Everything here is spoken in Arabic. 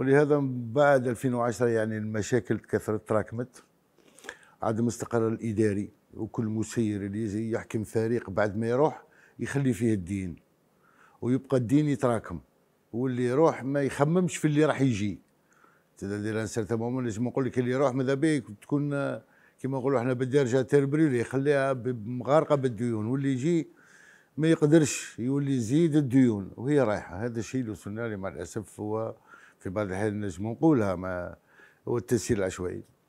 ولهذا بعد 2010 يعني المشاكل تكثرت تراكمت عدم استقرار الاداري وكل مسير اللي يجي يحكم فريق بعد ما يروح يخلي فيه الدين ويبقى الدين يتراكم واللي يروح ما يخممش في اللي راح يجي تدير ان سيرتان مومون لازم نقول لك اللي يروح ماذا بيك تكون كما نقولوا احنا بالدرجه تربريلي يخليها مغارقه بالديون واللي يجي ما يقدرش يولي يزيد الديون وهي رايحه هذا الشيء اللي وصلنا مع الاسف هو في بعض الأحيان نجم نقولها ما هو التسهيل العشوائي